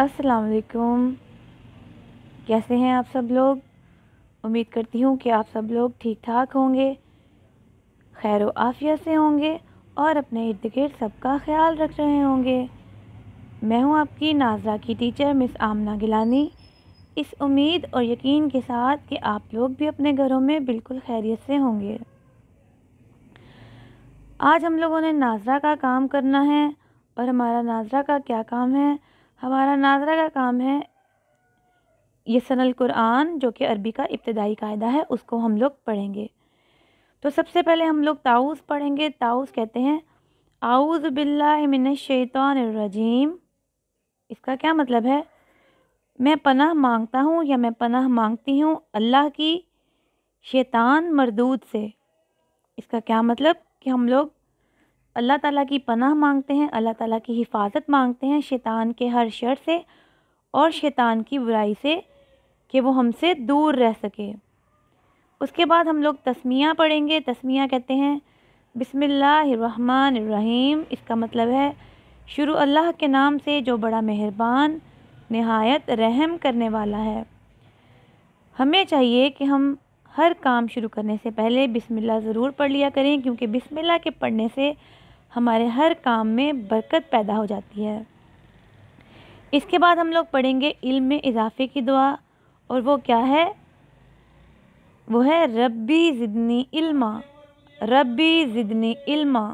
अस्सलाम वालेकुम कैसे हैं आप सब लोग उम्मीद करती हूँ कि आप सब लोग ठीक ठाक होंगे खैर आफिया से होंगे और अपने इर्द गिर्द सबका ख्याल रख रहे होंगे मैं हूँ आपकी नाजरा की टीचर मिस आमना गिलानी इस उम्मीद और यकीन के साथ कि आप लोग भी अपने घरों में बिल्कुल खैरियत से होंगे आज हम लोगों ने नाजरा का काम करना है और हमारा नाजरा का क्या काम है हमारा नाजरा का काम है ये सनल कुरान जो कि अरबी का इब्तदाई कायदा है उसको हम लोग पढ़ेंगे तो सबसे पहले हम लोग ताउस पढ़ेंगे ताउस कहते हैं आउज़ बिल्लाशैतरजीम इसका क्या मतलब है मैं पनाह मांगता हूँ या मैं पनाह मांगती हूँ अल्लाह की शैतान मरदूद से इसका क्या मतलब कि हम लोग अल्लाह ताला की पनाह मांगते हैं अल्लाह ताला की हिफाजत मांगते हैं शैतान के हर शर से और शैतान की बुराई से कि वो हमसे दूर रह सके उसके बाद हम लोग तस्मिया पढ़ेंगे तस्मिया कहते हैं बिसमीम इसका मतलब है शुरू अल्लाह के नाम से जो बड़ा मेहरबान नहायत रहम करने वाला है हमें चाहिए कि हम हर काम शुरू करने से पहले बिसमिल्ला ज़रूर पढ़ लिया करें क्योंकि बिसमिल्ला के पढ़ने से हमारे हर काम में बरकत पैदा हो जाती है इसके बाद हम लोग पढ़ेंगे इल्म में इजाफे की दुआ और वो क्या है वो है रब्बी ज़िदनी इल्मा रब्बी ज़िदनी इल्मा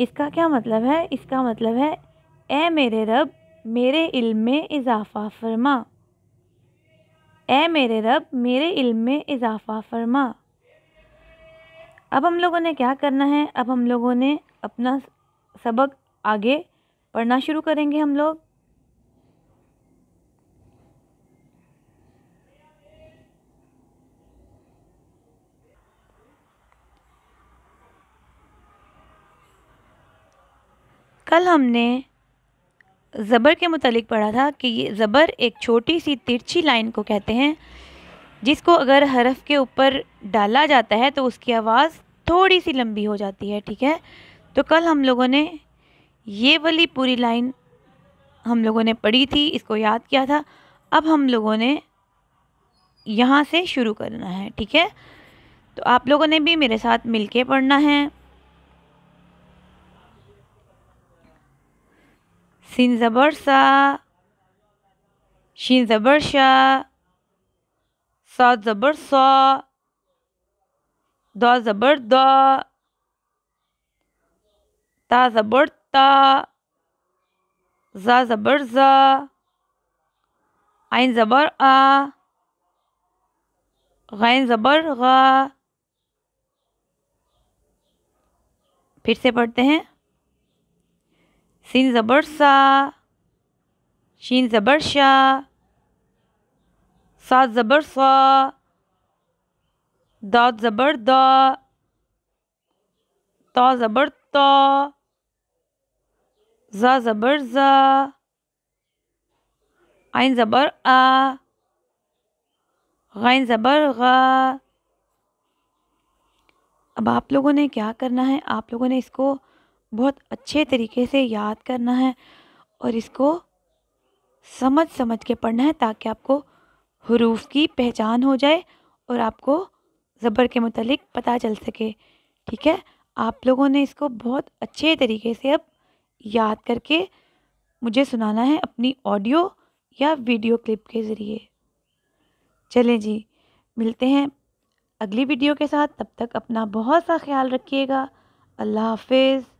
इसका क्या मतलब है इसका मतलब है ए मेरे रब मेरे इल्म में इजाफ़ा फरमा ए मेरे रब मेरे इल्म में इजाफ़ा फरमा अब हम लोगों ने क्या करना है अब हम लोगों ने अपना सबक आगे पढ़ना शुरू करेंगे हम लोग कल हमने ज़बर के मुतालिक पढ़ा था कि ये ज़बर एक छोटी सी तिरछी लाइन को कहते हैं जिसको अगर हरफ के ऊपर डाला जाता है तो उसकी आवाज़ थोड़ी सी लंबी हो जाती है ठीक है तो कल हम लोगों ने ये वाली पूरी लाइन हम लोगों ने पढ़ी थी इसको याद किया था अब हम लोगों ने यहाँ से शुरू करना है ठीक है तो आप लोगों ने भी मेरे साथ मिलके पढ़ना है सिंजबर ज़बर सा शिंजबर ज़बर शाह सा ज़बर सा दा ज़बर दा ता ज़बर ता ज़ा ज़बर ज़ा आइन ज़बर आ गैन ज़बर गा फिर से पढ़ते हैं सिन ज़बर सा शीन ज़बर शाह सात ज़बर सा दात ज़बर दा ता ज़बर ता ज़ा ज़बर ज़ा आइन ज़बर आ गैन ज़बर गा अब आप लोगों ने क्या करना है आप लोगों ने इसको बहुत अच्छे तरीके से याद करना है और इसको समझ समझ के पढ़ना है ताकि आपको हरूफ की पहचान हो जाए और आपको ज़बर के मतलब पता चल सके ठीक है आप लोगों ने इसको बहुत अच्छे तरीके से अब याद करके मुझे सुनाना है अपनी ऑडियो या वीडियो क्लिप के ज़रिए चलें जी मिलते हैं अगली वीडियो के साथ तब तक अपना बहुत सा ख्याल रखिएगा अल्लाह हाफिज़